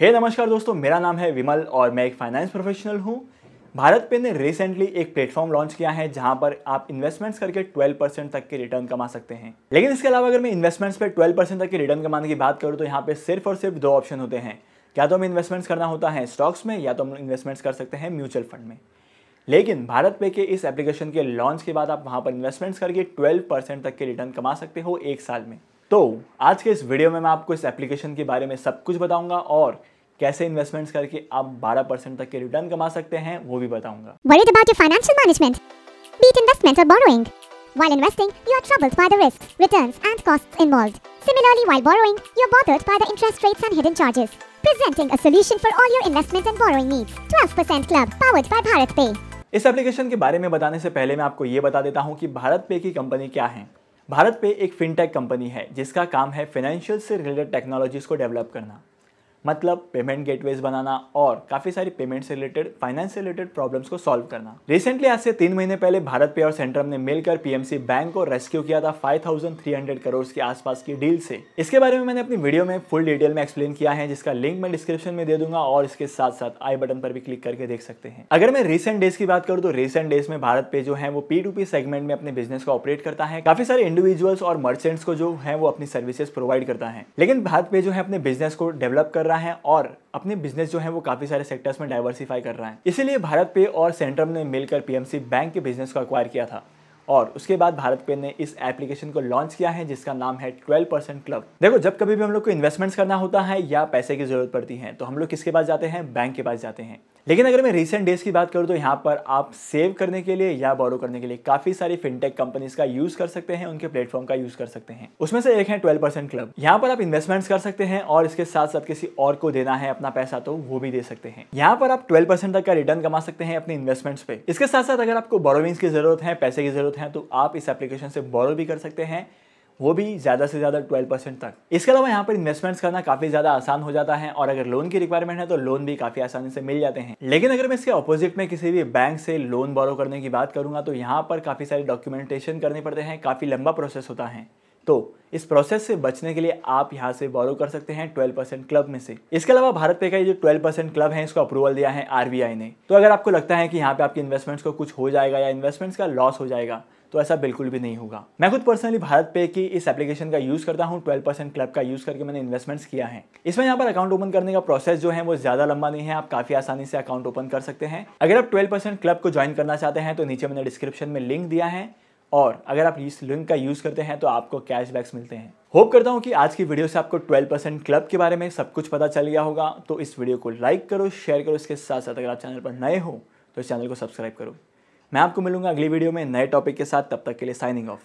हे नमस्कार दोस्तों मेरा नाम है विमल और मैं एक फाइनेंस प्रोफेशनल हूँ भारत पे ने रिसेंटली एक प्लेटफॉर्म लॉन्च किया है जहां पर आप इन्वेस्टमेंट्स करके 12 परसेंट तक के रिटर्न कमा सकते हैं लेकिन इसके अलावा अगर मैं इन्वेस्टमेंट्स पे 12 परसेंट तक के रिटर्न कमाने की बात करूँ तो यहाँ पे सिर्फ और सिर्फ दो ऑप्शन होते हैं या तो हमें इन्वेस्टमेंट्स करना होता है स्टॉक्स में या तो हम इन्वेस्टमेंट्स कर सकते हैं म्यूचुअल फंड में लेकिन भारत पे के इस एप्लीकेशन के लॉन्च के बाद आप वहाँ पर इन्वेस्टमेंट्स करके ट्वेल्व तक के रिटर्न कमा सकते हो एक साल में तो आज के इस वीडियो में मैं आपको इस एप्लीकेशन के बारे में सब कुछ बताऊंगा और कैसे इन्वेस्टमेंट्स करके आप 12 परसेंट तक के रिटर्न कमा सकते हैं वो भी बताऊंगा Worried about your financial management? Be it investment or borrowing. While investing, you are troubled by the risks, returns and costs involved. Similarly, while borrowing, you are bothered by the interest rates and hidden charges. Presenting a solution for all your investment and borrowing needs. 12% Club, powered by Bharat Pay. इस application के बारे में बताने से पहले मैं आपको ये बता देता हूँ कि भारत पे की कंपनी क्या है भारत पे एक फिनटेक कंपनी है जिसका काम है फाइनेंशियल से रिलेटेड टेक्नोलॉजीज को डेवलप करना मतलब पेमेंट गेटवेज बनाना और काफ़ी सारी पेमेंट से रिलेटेड फाइनेंस से रिलेटेड प्रॉब्लम्स को सॉल्व करना रिसेंटली आज से तीन महीने पहले भारत पे और सेंट्रम ने मिलकर पीएमसी बैंक को रेस्क्यू किया था 5,300 करोड़ के आसपास की डील से इसके बारे में मैंने अपनी वीडियो में फुल डिटेल में एक्सप्लेन किया है जिसका लिंक मैं डिस्क्रिप्शन में दे दूंगा और इसके साथ साथ आई बटन पर भी क्लिक करके देख सकते हैं अगर मैं रिसेंट डेज की बात करूँ तो रिसेंट डेज में भारत पे जो है वो पी टू पी सेगमेंट में अपने बिजनेस को ऑपरेट करता है काफी सारे इंडिविजुअल्स और मर्चेंट्स को जो है वो अपनी सर्विसेज प्रोवाइड करता है लेकिन भारत पे जो है अपने बिजनेस को डेवलप कर रहा है रहा है और अपने बिजनेस जो है वो काफी सारे सेक्टर्स में डाइवर्सिफाई कर रहा है इसीलिए भारत पे और सेंट्रम ने मिलकर पीएमसी बैंक के बिजनेस को अक्वायर किया था और उसके बाद भारत पे ने इस एप्लीकेशन को लॉन्च किया है जिसका नाम है 12 परसेंट क्लब देखो जब कभी भी हम लोग को इन्वेस्टमेंट्स करना होता है या पैसे की जरूरत पड़ती है तो हम लोग किसके पास जाते हैं बैंक के पास जाते हैं लेकिन अगर मैं रिसेंट डेज की बात करूँ तो यहाँ पर आप सेव करने के लिए या बोरो करने के लिए काफी सारी फिनटेक कंपनीज का यूज कर सकते हैं उनके प्लेटफॉर्म का यूज कर सकते हैं उसमें से एक है ट्वेल्व परसेंट क्लब यहाँ पर आप इन्वेस्टमेंट कर सकते हैं और इसके साथ साथ किसी और को देना है अपना पैसा तो वो भी दे सकते हैं यहाँ पर आप ट्वेल्व परसेंट तक का रिटर्न कमा सकते हैं अपने इन्वेस्टमेंट्स पे इसके साथ साथ अगर आपको बोरोविंग की जरूरत है पैसे की जरूरत है तो आप इस एप्लीकेशन से बोरो भी कर सकते हैं वो भी ज़्यादा से ज़्यादा 12 परसेंट तक इसके अलावा यहाँ पर इन्वेस्टमेंट्स करना काफ़ी ज़्यादा आसान हो जाता है और अगर लोन की रिक्वायरमेंट है तो लोन भी काफ़ी आसानी से मिल जाते हैं लेकिन अगर मैं इसके अपोजिट में किसी भी बैंक से लोन बॉरो करने की बात करूँगा तो यहाँ पर काफ़ी सारे डॉक्यूमेंटेशन करने पड़ते हैं काफ़ी लंबा प्रोसेस होता है तो इस प्रोसेस से बचने के लिए आप यहाँ से बॉरो कर सकते हैं 12 परसेंट क्लब में से इसके अलावा भारत पे का ये जो 12 परसेंट क्लब है इसको अप्रूवल दिया है आरबीआई ने तो अगर आपको लगता है कि यहाँ पे आपके इन्वेस्टमेंट्स को कुछ हो जाएगा या इन्वेस्टमेंट्स का लॉस हो जाएगा तो ऐसा बिल्कुल भी नहीं होगा मैं खुद पर्सनली भारत पे की इस एप्लीकेशन का यूज़ करता हूँ ट्वेल्व परसेंट क्लब का यूज़ करके मैंने इन्वेस्टमेंट्स किया है इसमें यहाँ पर अकाउंट ओपन करने का प्रोसेस जो है वो ज़्यादा लंबा नहीं है आप काफ़ी आसानी से अकाउंट ओपन कर सकते हैं अगर आप ट्वेल्व क्लब को ज्वाइन करना चाहते हैं तो नीचे मैंने डिस्क्रिप्शन में लिंक दिया है और अगर आप इस लिंक का यूज़ करते हैं तो आपको कैशबैक्स मिलते हैं होप करता हूँ कि आज की वीडियो से आपको 12 परसेंट क्लब के बारे में सब कुछ पता चल गया होगा तो इस वीडियो को लाइक करो शेयर करो इसके साथ साथ अगर आप चैनल पर नए हो तो इस चैनल को सब्सक्राइब करो मैं आपको मिलूंगा अगली वीडियो में नए टॉपिक के साथ तब तक के लिए साइनिंग ऑफ